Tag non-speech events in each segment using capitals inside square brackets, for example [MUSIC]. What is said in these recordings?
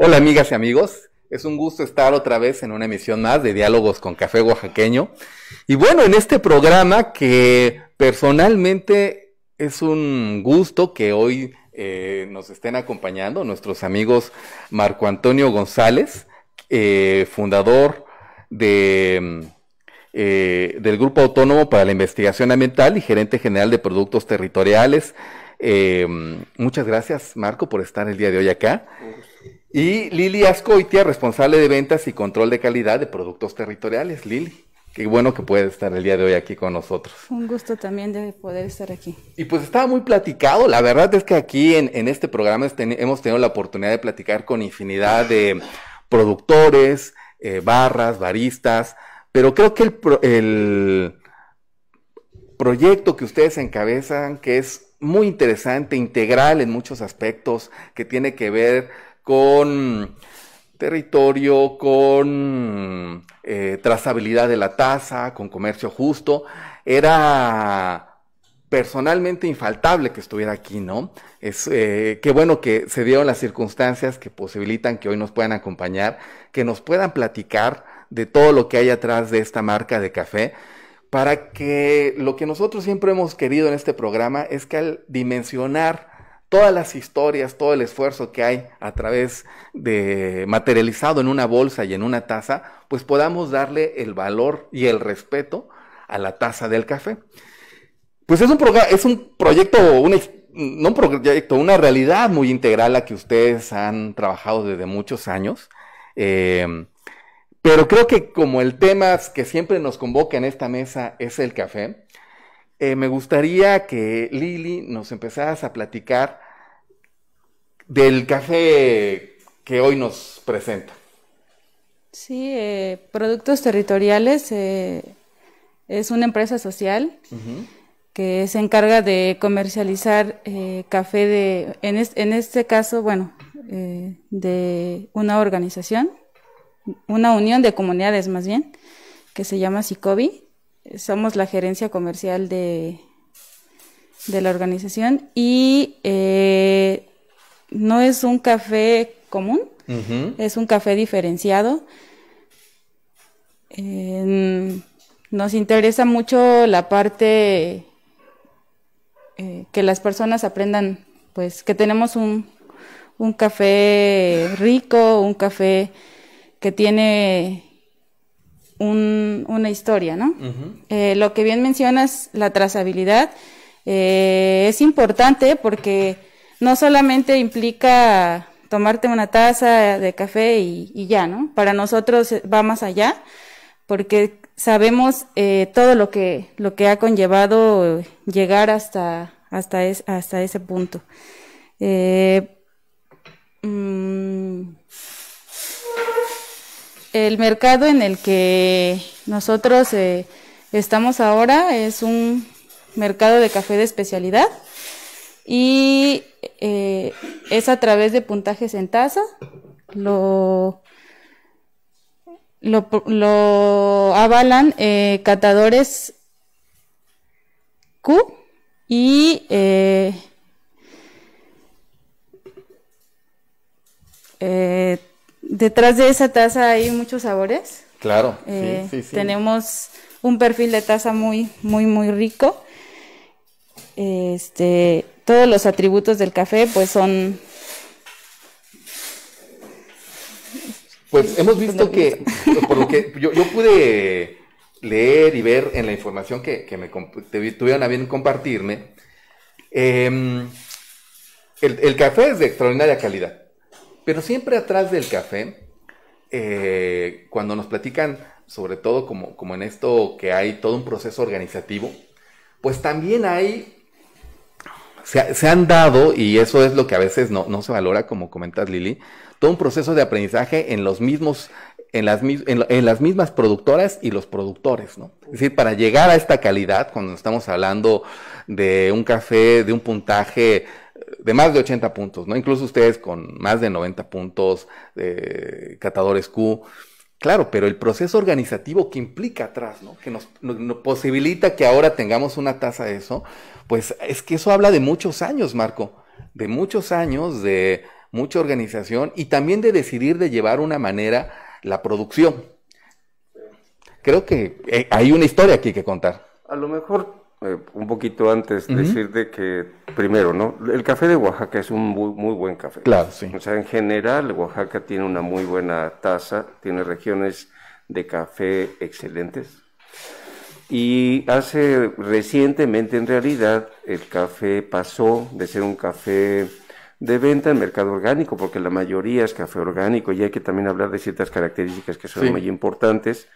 Hola amigas y amigos, es un gusto estar otra vez en una emisión más de Diálogos con Café Oaxaqueño. Y bueno, en este programa que personalmente es un gusto que hoy eh, nos estén acompañando nuestros amigos Marco Antonio González, eh, fundador de... Eh, del Grupo Autónomo para la Investigación Ambiental y gerente general de Productos Territoriales. muchas gracias, Marco, por estar el día de hoy acá. Y Lili Ascoitia, responsable de ventas y control de calidad de productos territoriales. Lili, qué bueno que puedes estar el día de hoy aquí con nosotros. Un gusto también de poder estar aquí. Y pues estaba muy platicado. La verdad es que aquí en, este programa hemos tenido la oportunidad de platicar con infinidad de productores, eh, barras, baristas, pero creo que el proyecto que ustedes encabezan, que es muy interesante, integral en muchos aspectos, que tiene que ver con territorio, con eh, trazabilidad de la tasa, con comercio justo. Era personalmente infaltable que estuviera aquí, ¿no? Es, eh, qué bueno que se dieron las circunstancias que posibilitan que hoy nos puedan acompañar, que nos puedan platicar de todo lo que hay atrás de esta marca de café, para que lo que nosotros siempre hemos querido en este programa es que al dimensionar todas las historias, todo el esfuerzo que hay a través de materializado en una bolsa y en una taza, pues podamos darle el valor y el respeto a la taza del café. Pues es un, es un proyecto, no un proyecto, una realidad muy integral a que ustedes han trabajado desde muchos años. Em, pero creo que como el tema que siempre nos convoca en esta mesa es el café, eh, me gustaría que Lili nos empezaras a platicar del café que hoy nos presenta. Sí, eh, Productos Territoriales eh, es una empresa social que se encarga de comercializar café de, en, en, este caso, bueno, de una organización, una unión de comunidades más bien, que se llama SICOBI somos la gerencia comercial de, de la organización y eh, no es un café común, es un café diferenciado. nos interesa mucho la parte eh, que las personas aprendan, pues que tenemos un, un café rico, un café que tiene una historia, ¿no? Eh, lo que bien mencionas, la trazabilidad, eh, es importante porque no solamente implica tomarte una taza de café y, ya, ¿no? Para nosotros va más allá porque sabemos eh, todo lo que, lo que ha conllevado llegar hasta, hasta, ese punto. Mm, el mercado en el que nosotros eh, estamos ahora es un mercado de café de especialidad y eh, es a través de puntajes en taza. Lo, lo, avalan eh, catadores Q y detrás de esa taza hay muchos sabores. Claro, eh, Tenemos un perfil de taza muy, muy, muy rico. Este, todos los atributos del café, pues son. Pues hemos pues, visto que, pues, por lo que yo, pude leer y ver en la información que, me tuvieron a bien compartirme, em, el café es de extraordinaria calidad. Pero siempre atrás del café, eh, cuando nos platican, sobre todo como, como en esto que hay todo un proceso organizativo, pues también hay se, han dado, y eso es lo que a veces no, no se valora, como comentas Lili, todo un proceso de aprendizaje en los mismos en las, las mismas productoras y los productores, ¿no? Es decir, para llegar a esta calidad, cuando estamos hablando de un café de un puntaje eh, de más de 80 puntos, ¿no? Incluso ustedes con más de 90 puntos, de eh, catadores Q. Claro, pero el proceso organizativo que implica atrás, ¿no? Que nos, nos, posibilita que ahora tengamos una tasa de eso, pues es que eso habla de muchos años, Marco, de muchos años, de mucha organización y también de decidir de llevar una manera la producción. Creo que eh, hay una historia aquí que contar. A lo mejor eh, un poquito antes decir decirte que primero, ¿no? El café de Oaxaca es un muy, muy buen café. Claro, sí. O sea, en general Oaxaca tiene una muy buena tasa, tiene regiones de café excelentes. Y hace recientemente, en realidad, el café pasó de ser un café de venta en mercado orgánico, porque la mayoría es café orgánico y hay que también hablar de ciertas características que son muy importantes,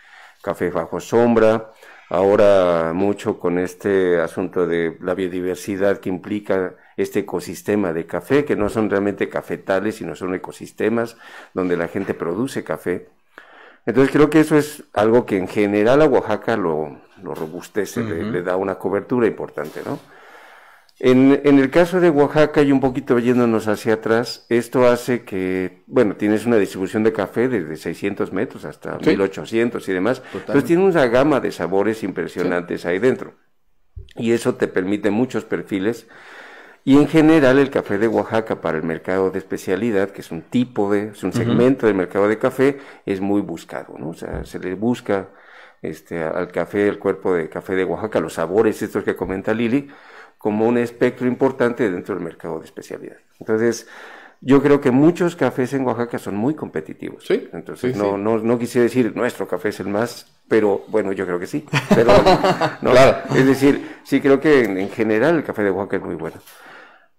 café bajo sombra, ahora mucho con este asunto de la biodiversidad que implica este ecosistema de café, que no son realmente cafetales, sino son ecosistemas donde la gente produce café. Entonces creo que eso es algo que en general a Oaxaca lo, robustece, le, da una cobertura importante, ¿no? En, el caso de Oaxaca y un poquito yéndonos hacia atrás, esto hace que, bueno, tienes una distribución de café desde 600 metros hasta 1800 y demás. Entonces tiene una gama de sabores impresionantes ahí dentro. Y eso te permite muchos perfiles. Y en general el café de Oaxaca para el mercado de especialidad, que es un tipo de, es un segmento del mercado de café, es muy buscado, ¿no? O sea, se le busca este, al café, el cuerpo de café de Oaxaca, los sabores estos que comenta Lili como un espectro importante dentro del mercado de especialidad. Entonces, yo creo que muchos cafés en Oaxaca son muy competitivos. Sí. Entonces, no, no, no quisiera decir nuestro café es el más, pero bueno, yo creo que sí. Pero, [LAUGHS] no, Es decir, sí creo que en, general el café de Oaxaca es muy bueno.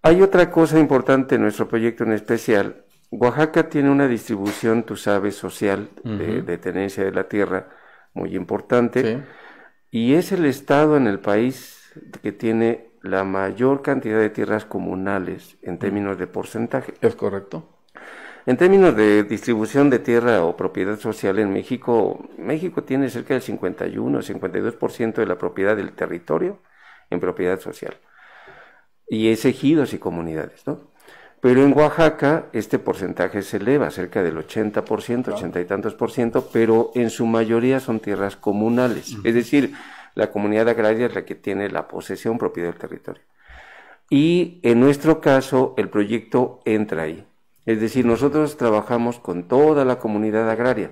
Hay otra cosa importante en nuestro proyecto en especial. Oaxaca tiene una distribución, tú sabes, social de, tenencia de la tierra muy importante. Y es el estado en el país que tiene la mayor cantidad de tierras comunales en mm. términos de porcentaje. Es correcto. En términos de distribución de tierra o propiedad social en México, México tiene cerca del 51 o 52% de la propiedad del territorio en propiedad social. Y es ejidos y comunidades, ¿no? Pero en Oaxaca este porcentaje se eleva, cerca del 80%, ochenta y tantos por ciento, pero en su mayoría son tierras comunales. Es decir, la comunidad agraria es la que tiene la posesión propia del territorio. Y en nuestro caso, el proyecto entra ahí. Es decir, nosotros trabajamos con toda la comunidad agraria.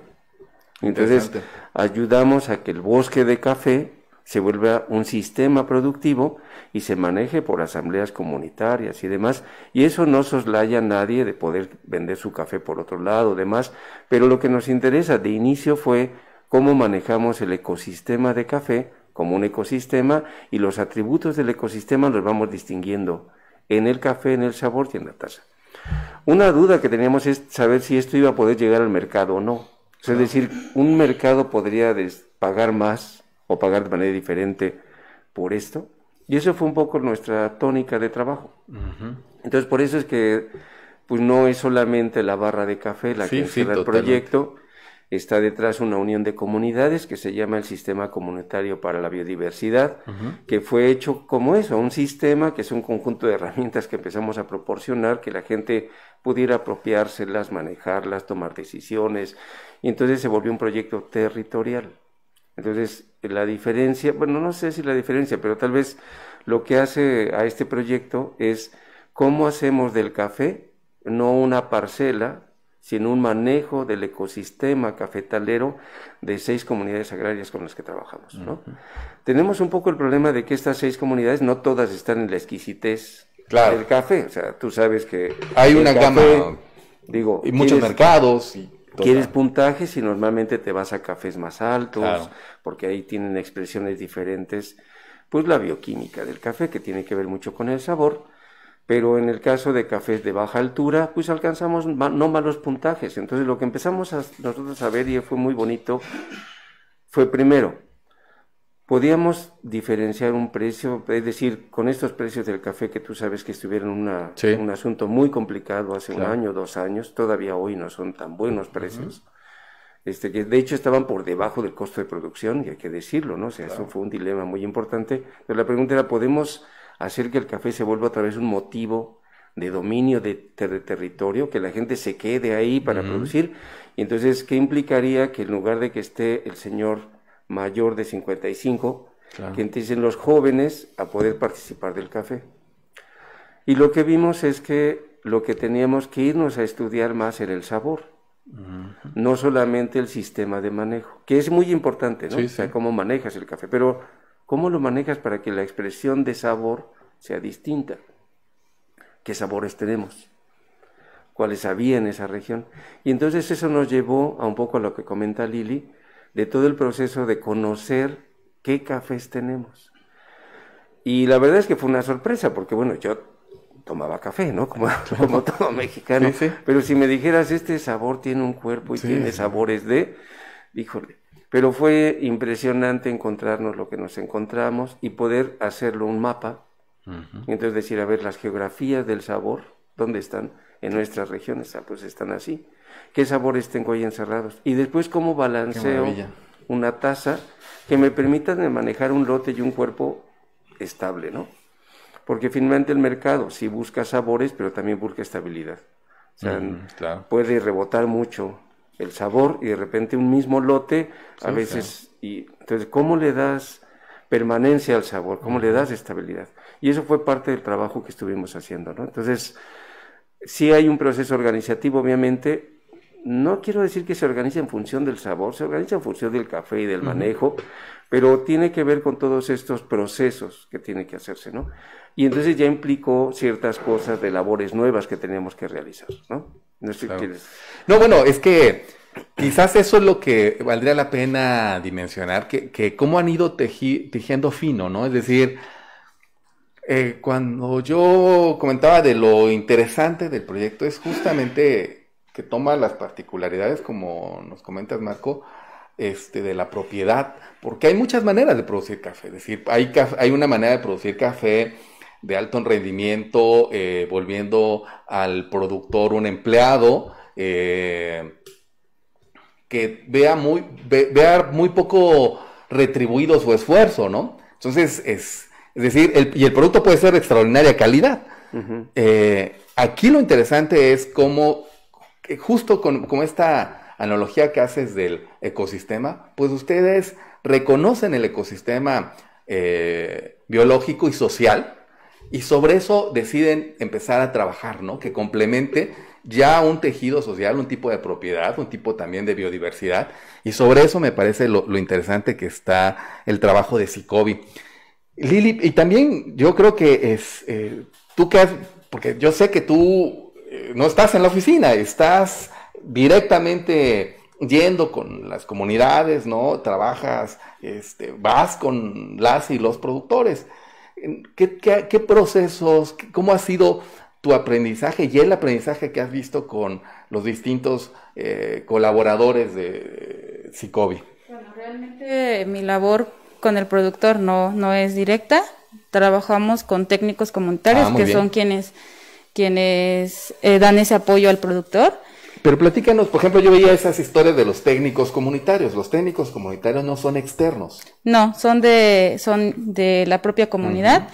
Entonces, ayudamos a que el bosque de café se vuelva un sistema productivo y se maneje por asambleas comunitarias y demás. Y eso no soslaya a nadie de poder vender su café por otro lado, demás. Pero lo que nos interesa de inicio fue cómo manejamos el ecosistema de café como un ecosistema y los atributos del ecosistema los vamos distinguiendo en el café, en el sabor y en la taza. Una duda que teníamos es saber si esto iba a poder llegar al mercado o no. Es decir, un mercado podría pagar más o pagar de manera diferente por esto. Y eso fue un poco nuestra tónica de trabajo. Entonces, por eso es que pues no es solamente la barra de café la que sí, el proyecto, está detrás una unión de comunidades que se llama el Sistema Comunitario para la Biodiversidad, que fue hecho como eso, un sistema que es un conjunto de herramientas que empezamos a proporcionar, que la gente pudiera apropiárselas, manejarlas, tomar decisiones, y entonces se volvió un proyecto territorial. Entonces, la diferencia, bueno, no sé si la diferencia, pero tal vez lo que hace a este proyecto es cómo hacemos del café no una parcela sino un manejo del ecosistema cafetalero de seis comunidades agrarias con las que trabajamos. ¿no? Tenemos un poco el problema de que estas seis comunidades no todas están en la exquisitez del café. O sea, tú sabes que... Hay una gama, digo, y muchos mercados. quieres puntajes y normalmente te vas a cafés más altos, porque ahí tienen expresiones diferentes. Pues la bioquímica del café, que tiene que ver mucho con el sabor, pero en el caso de cafés de baja altura, pues alcanzamos no malos puntajes. Entonces lo que empezamos a, nosotros a ver y fue muy bonito fue primero, podíamos diferenciar un precio, es decir, con estos precios del café que tú sabes que estuvieron un asunto muy complicado hace un año, dos años, todavía hoy no son tan buenos precios. Este, que de hecho estaban por debajo del costo de producción, y hay que decirlo, ¿no? O sea, eso fue un dilema muy importante. Pero la pregunta era, ¿podemos hacer que el café se vuelva través de un motivo de dominio de, territorio, que la gente se quede ahí para producir. Y entonces, ¿qué implicaría que en lugar de que esté el señor mayor de 55, que empiecen los jóvenes a poder participar del café? Y lo que vimos es que lo que teníamos que irnos a estudiar más era el sabor, no solamente el sistema de manejo, que es muy importante, ¿no? sea, cómo manejas el café, pero ¿Cómo lo manejas para que la expresión de sabor sea distinta? ¿Qué sabores tenemos? ¿Cuáles había en esa región? Y entonces eso nos llevó a un poco a lo que comenta Lili, de todo el proceso de conocer qué cafés tenemos. Y la verdad es que fue una sorpresa, porque bueno, yo tomaba café, ¿no? Como, [LAUGHS] todo mexicano. Pero si me dijeras, este sabor tiene un cuerpo y tiene sabores de, híjole, pero fue impresionante encontrarnos lo que nos encontramos y poder hacerlo un mapa. Entonces decir, a ver, las geografías del sabor, ¿dónde están? En nuestras regiones, ah, pues están así. ¿Qué sabores tengo ahí encerrados? Y después cómo balanceo una taza que me permita manejar un lote y un cuerpo estable, ¿no? Porque finalmente el mercado sí busca sabores, pero también busca estabilidad. O sea, puede rebotar mucho el sabor y de repente un mismo lote a veces y entonces cómo le das permanencia al sabor, cómo le das estabilidad. Y eso fue parte del trabajo que estuvimos haciendo, ¿no? Entonces, sí hay un proceso organizativo, obviamente, no quiero decir que se organice en función del sabor, se organiza en función del café y del manejo, pero tiene que ver con todos estos procesos que tiene que hacerse, ¿no? Y entonces ya implicó ciertas cosas de labores nuevas que teníamos que realizar, ¿no? No, bueno, es que quizás eso es lo que valdría la pena dimensionar, que, que cómo han ido tejiendo fino, ¿no? Es decir, eh, cuando yo comentaba de lo interesante del proyecto, es justamente que toma las particularidades, como nos comentas, Marco, este, de la propiedad, porque hay muchas maneras de producir café. Es decir, hay, hay una manera de producir café de alto rendimiento, eh, volviendo al productor un empleado, eh, que vea muy, muy poco retribuido su esfuerzo, ¿no? Entonces, es, decir, y el producto puede ser de extraordinaria calidad. Eh, aquí lo interesante es cómo, justo con, esta analogía que haces del ecosistema, pues ustedes reconocen el ecosistema biológico y social y sobre eso deciden empezar a trabajar, ¿no? Que complemente ya un tejido social, un tipo de propiedad, un tipo también de biodiversidad. Y sobre eso me parece lo, interesante que está el trabajo de Sicobi. Lili, y también yo creo que es, eh, tú que has, porque yo sé que tú eh, no estás en la oficina, estás directamente yendo con las comunidades, ¿no? Trabajas, este, vas con las y los productores. ¿Qué, procesos, cómo ha sido tu aprendizaje y el aprendizaje que has visto con los distintos eh, colaboradores de Sicobi? Bueno, realmente eh, mi labor con el productor no, es directa. Trabajamos con técnicos comunitarios ah, que son quienes, eh, dan ese apoyo al productor pero platícanos, por ejemplo, yo veía esas historias de los técnicos comunitarios. Los técnicos comunitarios no son externos. No, son de, son de la propia comunidad.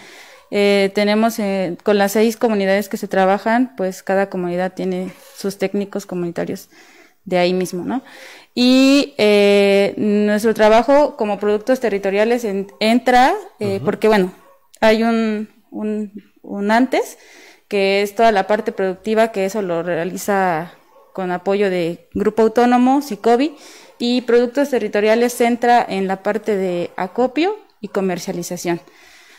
Eh, tenemos eh, con las seis comunidades que se trabajan, pues cada comunidad tiene sus técnicos comunitarios de ahí mismo, ¿no? Y eh, nuestro trabajo como productos territoriales entra, porque bueno, hay un, un, un antes, que es toda la parte productiva, que eso lo realiza con apoyo de Grupo Autónomo, SICOBI, y Productos Territoriales centra en la parte de acopio y comercialización.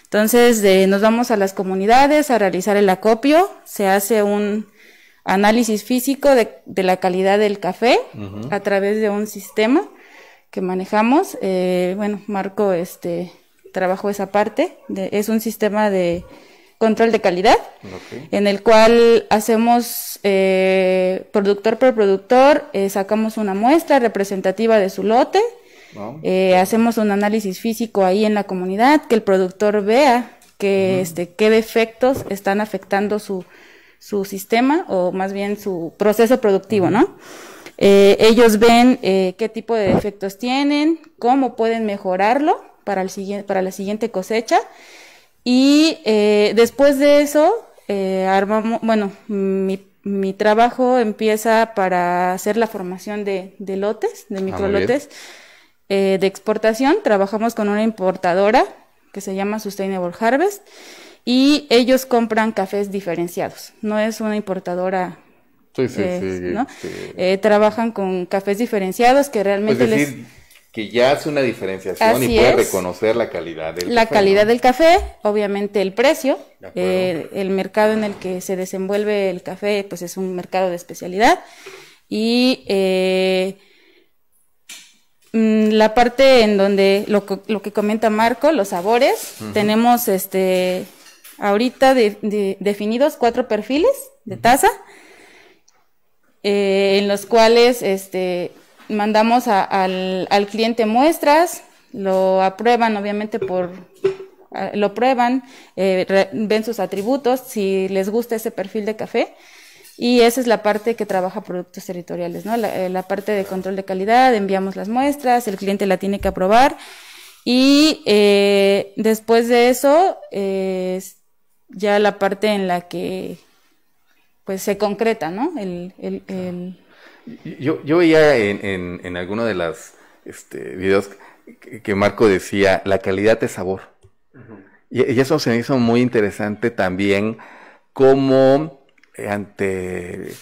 Entonces, nos vamos a las comunidades a realizar el acopio, se hace un análisis físico de, la calidad del café a través de un sistema que manejamos. Eh, bueno, Marco este, trabajó esa parte, es un sistema de control de calidad, en el cual hacemos eh, productor por productor, eh, sacamos una muestra representativa de su lote, eh, hacemos un análisis físico ahí en la comunidad, que el productor vea que, este, qué defectos están afectando su, su sistema o más bien su proceso productivo, ¿no? ellos ven qué tipo de defectos tienen, cómo pueden mejorarlo para, el, para la siguiente cosecha y eh, después de eso, eh, armamos, bueno, mi, trabajo empieza para hacer la formación de, lotes, de ah, microlotes eh, de exportación. Trabajamos con una importadora que se llama Sustainable Harvest y ellos compran cafés diferenciados. No es una importadora Sí, sí, eh, sí, ¿no? Este, eh, trabajan con cafés diferenciados que realmente pues les que ya hace una diferenciación y puede reconocer la calidad del la café. La calidad del café, obviamente el precio, eh, el mercado en el que se desenvuelve el café, pues es un mercado de especialidad y eh, mm, la parte en donde lo, lo, que comenta Marco, los sabores, tenemos este ahorita definidos cuatro perfiles de taza, eh, en los cuales este mandamos al, al, cliente muestras, lo aprueban obviamente por ah, lo prueban, eh, ven sus atributos, si les gusta ese perfil de café, y esa es la parte que trabaja productos territoriales, ¿no? La, eh, parte de control de calidad, enviamos las muestras, el cliente la tiene que aprobar y eh, después de eso es ya la parte en la que pues se concreta, ¿no? el, yo, veía en, en, alguno de los este, videos que, Marco decía, la calidad de sabor. y, eso se me hizo muy interesante también, como eh, ante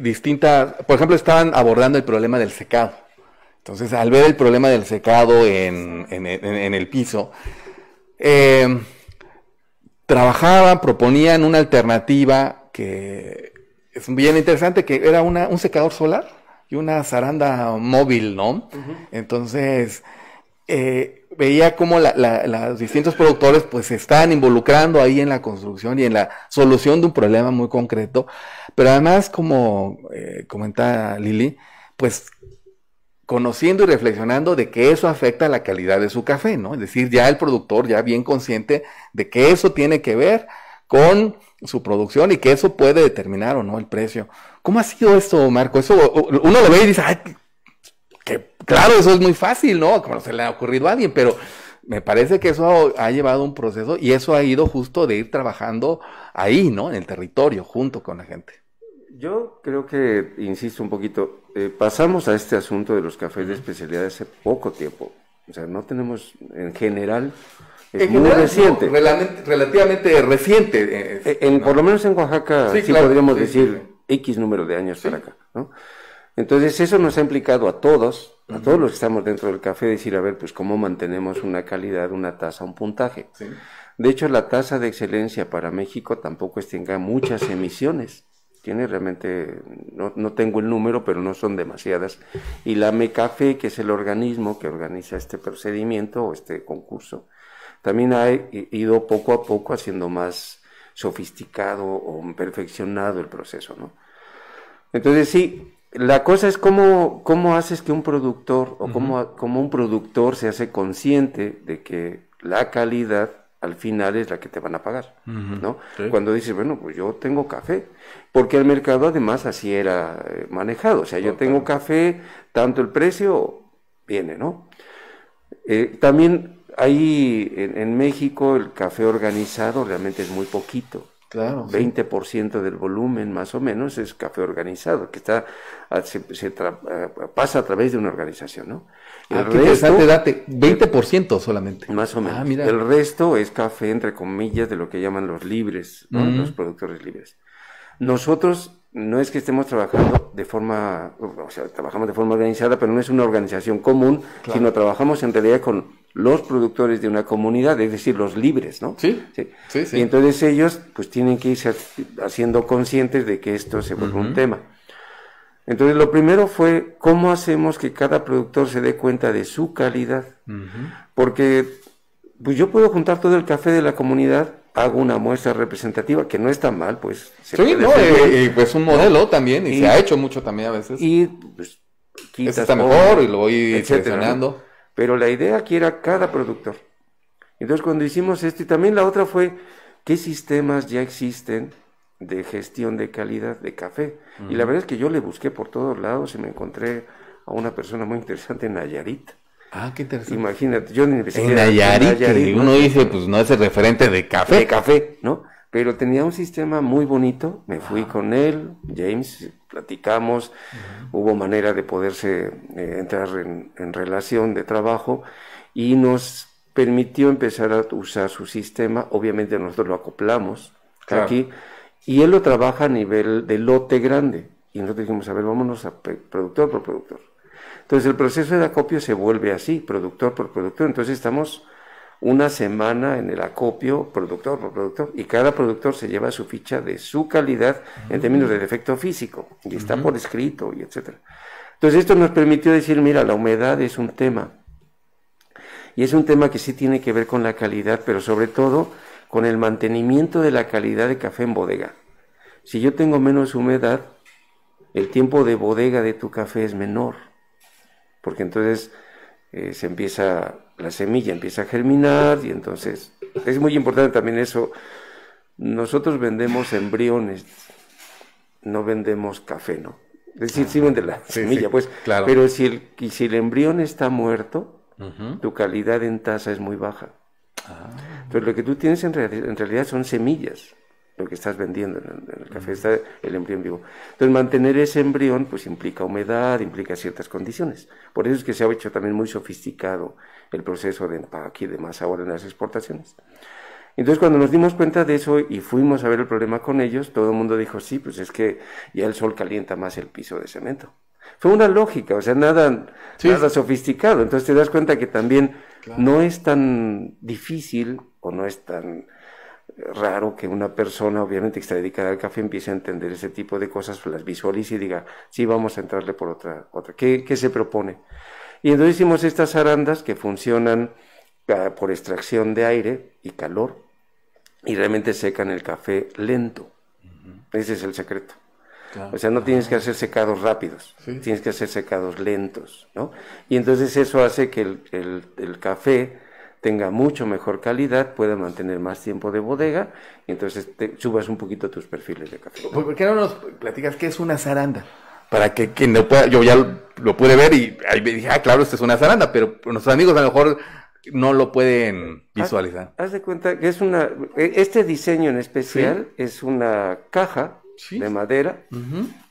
distintas, por ejemplo, estaban abordando el problema del secado. Entonces, al ver el problema del secado en, el piso, eh, trabajaban, proponían una alternativa que es bien interesante que era un secador solar y una zaranda móvil, ¿no? Entonces, eh, veía cómo los distintos productores pues se están involucrando ahí en la construcción y en la solución de un problema muy concreto. Pero además, como comentaba eh, comenta Lili, pues conociendo y reflexionando de que eso afecta la calidad de su café, ¿no? Es decir, ya el productor ya bien consciente de que eso tiene que ver con su producción y que eso puede determinar o no el precio. ¿Cómo ha sido esto, Marco? Eso uno lo ve y dice, ay, que claro, eso es muy fácil, ¿no? Como se le ha ocurrido a alguien, pero me parece que eso ha, llevado un proceso y eso ha ido justo de ir trabajando ahí, ¿no? En el territorio, junto con la gente. Yo creo que, insisto un poquito, eh, pasamos a este asunto de los cafés de especialidad hace poco tiempo. O sea, no tenemos, en general, es muy reciente. relativamente, reciente. Eh, eh, e, en, Por lo menos en Oaxaca sí, podríamos decir X número de años para acá. ¿no? Entonces eso nos ha implicado a todos, a todos los que estamos dentro del café, decir, a ver, pues cómo mantenemos una calidad, una tasa, un puntaje. De hecho, la tasa de excelencia para México tampoco es tenga muchas emisiones tiene realmente, no, no, tengo el número, pero no son demasiadas. Y la MECAFE, que es el organismo que organiza este procedimiento o este concurso, también ha ido poco a poco haciendo más sofisticado o perfeccionado el proceso, ¿no? Entonces sí, la cosa es cómo, cómo haces que un productor o cómo un productor se hace consciente de que la calidad al final es la que te van a pagar, ¿no? Cuando dices, bueno, pues yo tengo café, porque el mercado además así era eh, manejado, o sea, yo tengo café, tanto el precio viene, ¿no? Eh, también ahí en, México el café organizado realmente es muy poquito, Claro. 20% del volumen más o menos es café organizado, que está ah, ah, pasa a través de una organización, ¿no? El ah, date, 20% solamente. Más o menos. Ah, El resto es café, entre comillas, de lo que llaman los libres, los productores libres. Nosotros no es que estemos trabajando de forma, o sea, trabajamos de forma organizada, pero no es una organización común, sino trabajamos en realidad con los productores de una comunidad, es decir, los libres, ¿no? Sí. sí. sí, Y entonces ellos pues tienen que irse haciendo conscientes de que esto se vuelve un tema. Entonces lo primero fue cómo hacemos que cada productor se dé cuenta de su calidad. Porque pues yo puedo juntar todo el café de la comunidad, hago una muestra representativa, que no está mal, pues. Se sí, no, y, pues un modelo también, y, se ha hecho mucho también a veces. Y pues, quitas, este está mejor, y lo voy etcétera, pero la idea aquí era cada productor. Entonces cuando hicimos esto, y también la otra fue, ¿qué sistemas ya existen de gestión de calidad de café? Y la verdad es que yo le busqué por todos lados y me encontré a una persona muy interesante en Nayarit. Ah, qué interesante. Imagínate, yo ni En Nayarit, en uno dice, pues no es el referente de café. De café, ¿no? pero tenía un sistema muy bonito, me fui con él, James, platicamos, hubo manera de poderse eh, entrar en, relación de trabajo y nos permitió empezar a usar su sistema, obviamente nosotros lo acoplamos aquí y él lo trabaja a nivel de lote grande y nosotros dijimos, a ver, vámonos a productor por productor. Entonces el proceso de acopio se vuelve así, productor por productor, entonces estamos una semana en el acopio productor por productor y cada productor se lleva su ficha de su calidad en ah. términos de defecto físico y está por escrito y etcétera. Entonces esto nos permitió decir, mira, la humedad es un tema y es un tema que sí tiene que ver con la calidad, pero sobre todo con el mantenimiento de la calidad de café en bodega. Si yo tengo menos humedad, el tiempo de bodega de tu café es menor, porque entonces eh, se empieza, la semilla empieza a germinar y entonces es muy importante también eso. Nosotros vendemos embriones, no vendemos café, ¿no? Es decir, sí vende la semilla, pues. Claro. Pero si el, si el embrión está muerto, tu calidad en tasa es muy baja. Ah. Entonces, lo que tú tienes en realidad son semillas lo que estás vendiendo en el, café está el embrión vivo. Entonces, mantener ese embrión pues implica humedad, implica ciertas condiciones. Por eso es que se ha hecho también muy sofisticado el proceso de empaque y demás ahora en las exportaciones. Entonces, cuando nos dimos cuenta de eso y fuimos a ver el problema con ellos, todo el mundo dijo, sí, pues es que ya el sol calienta más el piso de cemento. Fue una lógica, o sea, nada, sofisticado. Entonces te das cuenta que también no es tan difícil o no es tan raro que una persona, obviamente, que dedicada al café empiece a entender ese tipo de cosas, las visualice y diga, sí, vamos a entrarle por otra. otra. ¿Qué, qué se propone? Y entonces hicimos estas arandas que funcionan ah, por extracción de aire y calor y realmente secan el café lento. Ese es el secreto. O sea, no tienes que hacer secados rápidos, tienes que hacer secados lentos, ¿no? Y entonces eso hace que el, el café tenga mucho mejor calidad, ...puede mantener más tiempo de bodega y entonces te subas un poquito tus perfiles de café. Pues, ¿Por qué no nos platicas qué es una zaranda? Para que quien no pueda, yo ya lo, pude ver y ahí me dije, ah, claro, esto es una zaranda, pero nuestros amigos a lo mejor no lo pueden ah, visualizar. Haz, de cuenta que es una, e, este diseño en especial es una caja de madera.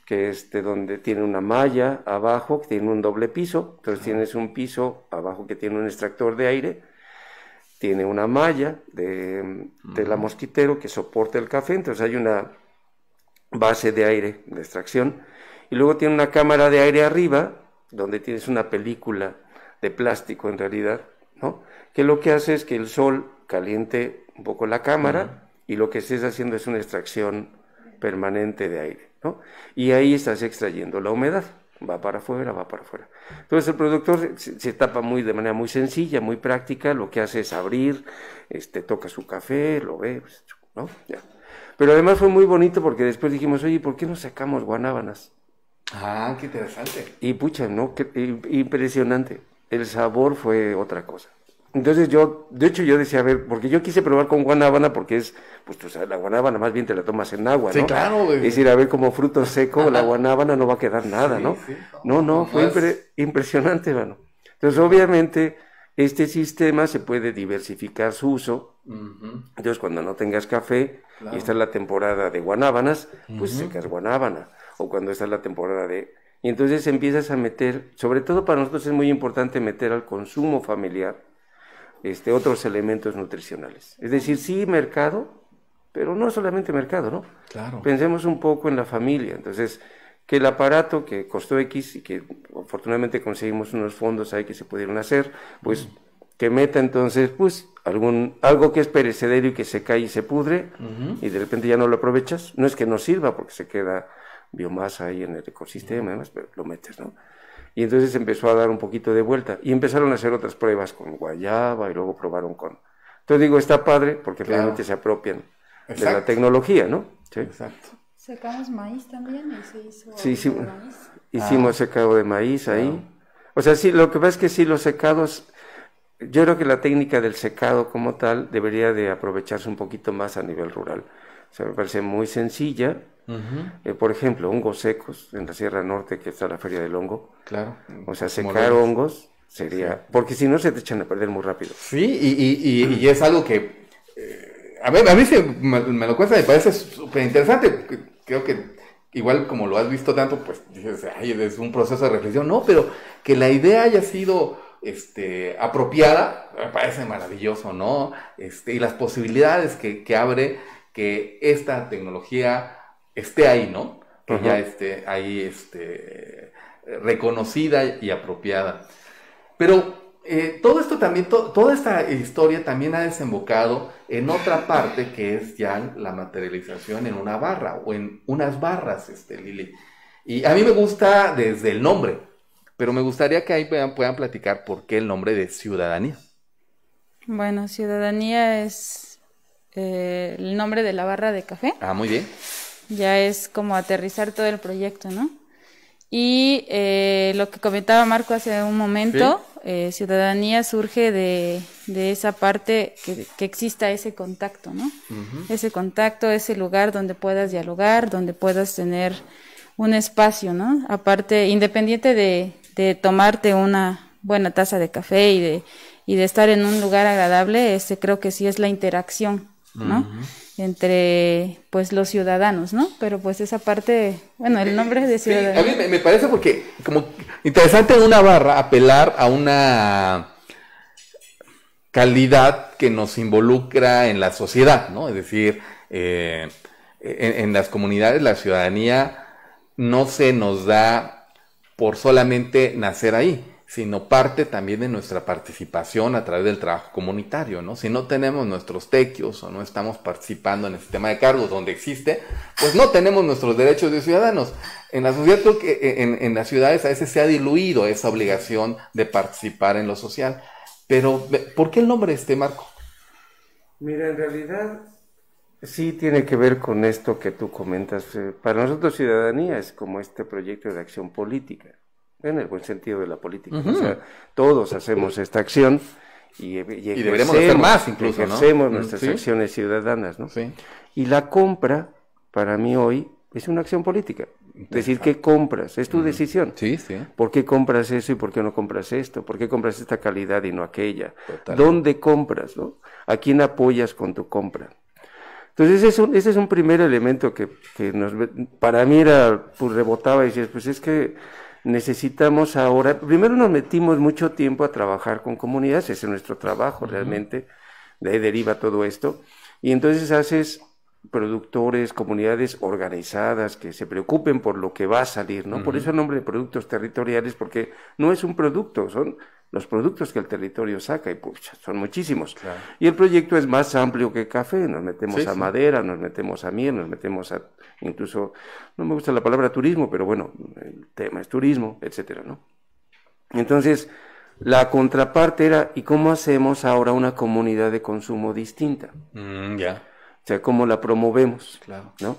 que este, donde tiene una malla abajo, que tiene un doble piso, entonces tienes un piso abajo que tiene un extractor de aire tiene una malla de la mosquitero que soporta el café, entonces hay una base de aire de extracción y luego tiene una cámara de aire arriba donde tienes una película de plástico en realidad, ¿no? Que lo que hace es que el sol caliente un poco la cámara y lo que estés haciendo es una extracción permanente de aire, ¿no? Y ahí estás extrayendo la humedad va para afuera, va para afuera. Entonces el productor se, tapa muy de manera muy sencilla, muy práctica, lo que hace es abrir, este, toca su café, lo ve, pues, ¿no? Pero además fue muy bonito porque después dijimos, oye, ¿por qué no sacamos guanábanas? Ah, qué interesante. Y pucha, ¿no? impresionante. El sabor fue otra cosa. Entonces yo, de hecho yo decía, a ver, porque yo quise probar con guanábana porque es, pues tú la guanábana más bien te la tomas en agua, ¿no? Es decir, a ver, como fruto seco, la [LAUGHS] guanábana no va a quedar nada, ¿no? No, no, fue impresionante, hermano. Entonces, obviamente, este sistema se puede diversificar su uso. Entonces, cuando no tengas café y está la temporada de guanábanas, pues secas guanábana. O cuando está la temporada de... Y entonces empiezas a meter, sobre todo para nosotros es muy importante meter al consumo familiar este, otros elementos nutricionales. Es decir, sí mercado, pero no solamente mercado, ¿no? Claro. Pensemos un poco en la familia. Entonces, que el aparato que costó X y que afortunadamente conseguimos unos fondos ahí que se pudieron hacer, pues que meta entonces, pues algún algo que es perecedero y que se cae y se pudre y de repente ya no lo aprovechas, no es que no sirva porque se queda biomasa ahí en el ecosistema, además, pero lo metes, ¿no? Y entonces empezó a dar un poquito de vuelta y empezaron a hacer otras pruebas con guayaba y luego probaron con... Entonces digo, está padre porque realmente se apropian de la tecnología, ¿no? Sí. Exacto. Secamos maíz también y se hizo... Sí, hicimos ah. secado de maíz ahí. O sea, sí, lo que pasa es que sí, los secados, yo creo que la técnica del secado como tal debería de aprovecharse un poquito más a nivel rural sea, me parece muy sencilla. Eh, por ejemplo, hongos secos en la Sierra Norte, que está la Feria del Hongo. Claro. O sea, secar hongos sería. Porque si no, se te echan a perder muy rápido. Sí, y, es algo que. Eh, a, ver, a mí se, me, lo cuesta, me parece súper interesante. Creo que igual como lo has visto tanto, pues dices, ay, es un proceso de reflexión. No, pero que la idea haya sido este, apropiada, me parece maravilloso, ¿no? Este, y las posibilidades que, que abre que esta tecnología esté ahí, ¿no? Que ya esté ahí este, reconocida y apropiada. Pero eh, todo esto también, toda esta historia también ha desembocado en otra parte que es ya la materialización en una barra o en unas barras, este, Lili. Y a mí me gusta desde el nombre, pero me gustaría que ahí puedan platicar por qué el nombre de ciudadanía. Bueno, ciudadanía es eh, el nombre de la barra de café. Ah, muy bien. Ya es como aterrizar todo el proyecto, ¿no? Y eh, lo que comentaba Marco hace un momento, eh, ciudadanía surge de, esa parte que, exista ese contacto, ¿no? Ese contacto, ese lugar donde puedas dialogar, donde puedas tener un espacio, ¿no? Aparte, independiente de, tomarte una buena taza de café y de, y de estar en un lugar agradable, ese creo que sí es la interacción entre, pues, los ciudadanos, ¿no? Pero pues esa parte, bueno, el nombre de ciudadanos. a mí me, parece porque, como, interesante una barra apelar a una calidad que nos involucra en la sociedad, ¿no? Es decir, eh, en, las comunidades la ciudadanía no se nos da por solamente nacer ahí, sino parte también de nuestra participación a través del trabajo comunitario, ¿no? Si no tenemos nuestros tequios o no estamos participando en el sistema de cargos donde existe, pues no tenemos nuestros derechos de ciudadanos. En la sociedad eh, en, en las ciudades a veces se ha diluido esa obligación de participar en lo social. Pero, ¿por qué el nombre este, Marco? Mira, en realidad sí tiene que ver con esto que tú comentas. Eh, para nosotros ciudadanía es como este proyecto de acción política en el buen sentido de la política. sea, todos hacemos esta acción y, deberemos hacer más incluso, ejercemos nuestras acciones ciudadanas, ¿no? Y la compra, para mí hoy, es una acción política. Decir qué compras, es tu decisión. Sí, sí. ¿Por qué compras eso y por qué no compras esto? ¿Por qué compras esta calidad y no aquella? ¿Dónde compras? ¿no? ¿A quién apoyas con tu compra? Entonces ese es un, ese es un primer elemento que, que nos, para mí era, pues rebotaba y decías, pues es que necesitamos ahora, primero nos metimos mucho tiempo a trabajar con comunidades, ese es nuestro trabajo realmente, de ahí deriva todo esto, y entonces haces productores, comunidades organizadas que se preocupen por lo que va a salir, ¿no? Por eso el nombre de productos territoriales, porque no es un producto, son los productos que el territorio saca y pucha son muchísimos. Y el proyecto es más amplio que café, nos metemos a madera, nos metemos a miel, nos metemos a incluso, no me gusta la palabra turismo, pero bueno, el tema es turismo, etcétera, ¿no? Entonces, la contraparte era, ¿y cómo hacemos ahora una comunidad de consumo distinta? Mm, ya. O sea, cómo la promovemos, ¿no?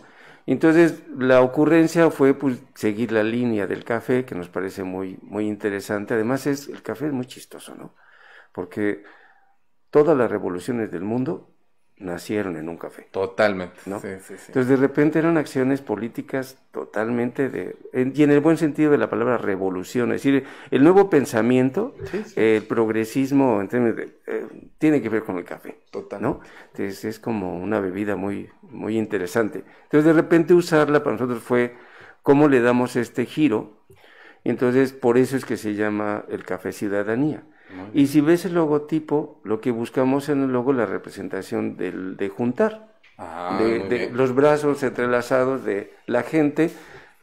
Entonces, la ocurrencia fue pues, seguir la línea del café, que nos parece muy, muy interesante. Además, es, el café es muy chistoso, ¿no? Porque todas las revoluciones del mundo nacieron en un café. Totalmente. Entonces de repente eran acciones políticas totalmente de, y en el buen sentido de la palabra revolución, es decir, el nuevo pensamiento, el progresismo, eh, tiene que ver con el café. Total. ¿no? Entonces es como una bebida muy, muy interesante. Entonces de repente usarla para nosotros fue cómo le damos este giro. Entonces por eso es que se llama el café ciudadanía y si ves el logotipo, lo que buscamos en el logo la representación del, de juntar. Ah, de, los brazos entrelazados de la gente,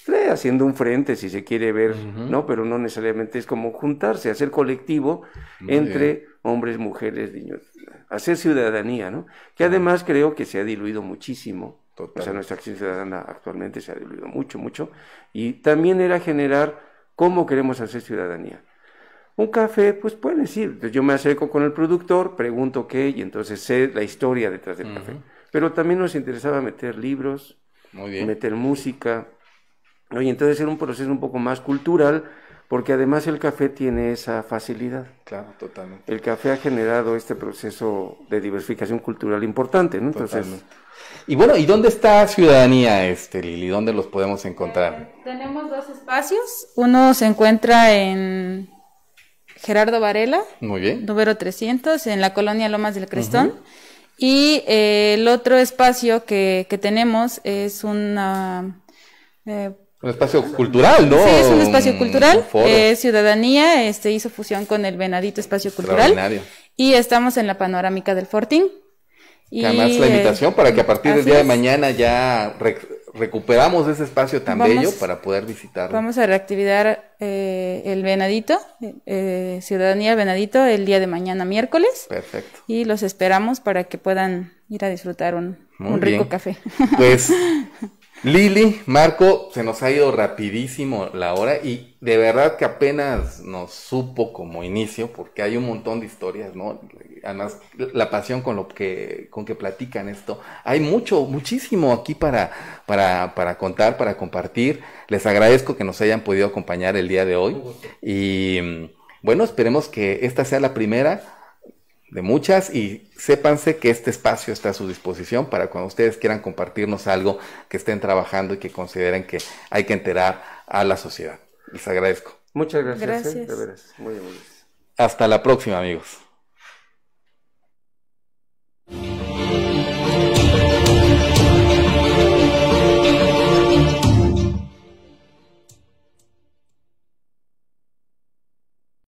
eh, haciendo un frente si se quiere ver, ¿no? Pero no necesariamente es como juntarse, hacer colectivo entre hombres, mujeres, niños, hacer ciudadanía, ¿no? Que además creo que se ha diluido muchísimo. O sea, nuestra acción ciudadana actualmente se ha diluido mucho, mucho. Y también era generar cómo queremos hacer ciudadanía. Un café, pues pueden decir, yo me acerco con el productor, pregunto qué, y entonces sé la historia detrás del café. Pero también nos interesaba meter libros, meter música, y entonces era un proceso un poco más cultural, porque además el café tiene esa facilidad. Claro, totalmente. El café ha generado este proceso de diversificación cultural importante, ¿no? Y bueno, ¿y dónde está Ciudadanía, este, Lili? ¿Dónde los podemos encontrar? Eh, tenemos dos espacios. Uno se encuentra en Gerardo Varela. Muy bien. Número 300, en la colonia Lomas del Crestón. Y eh, el otro espacio que, que tenemos es una... Eh, un espacio cultural, ¿no? Sí, es un espacio cultural. Eh, ciudadanía este, hizo fusión con el Venadito Espacio Cultural. Y estamos en la panorámica del Fortín. Y además la invitación para que a partir del día de mañana ya recuperamos ese espacio tan bello para poder visitarlo. Vamos a reactivar eh, el Venadito, eh, Ciudadanía Venadito, el día de mañana miércoles. Perfecto. Y los esperamos para que puedan ir a disfrutar un, un rico café. Pues [LAUGHS] Lili, Marco, se nos ha ido rapidísimo la hora y de verdad que apenas nos supo como inicio porque hay un montón de historias, ¿no? además la pasión con lo que, con que platican esto. Hay mucho, muchísimo aquí para, para, para contar, para compartir. Les agradezco que nos hayan podido acompañar el día de hoy. Y bueno, esperemos que esta sea la primera de muchas y sépanse que este espacio está a su disposición para cuando ustedes quieran compartirnos algo que estén trabajando y que consideren que hay que enterar a la sociedad. Les agradezco. Muchas gracias. ¿eh? muy, Hasta la próxima, amigos.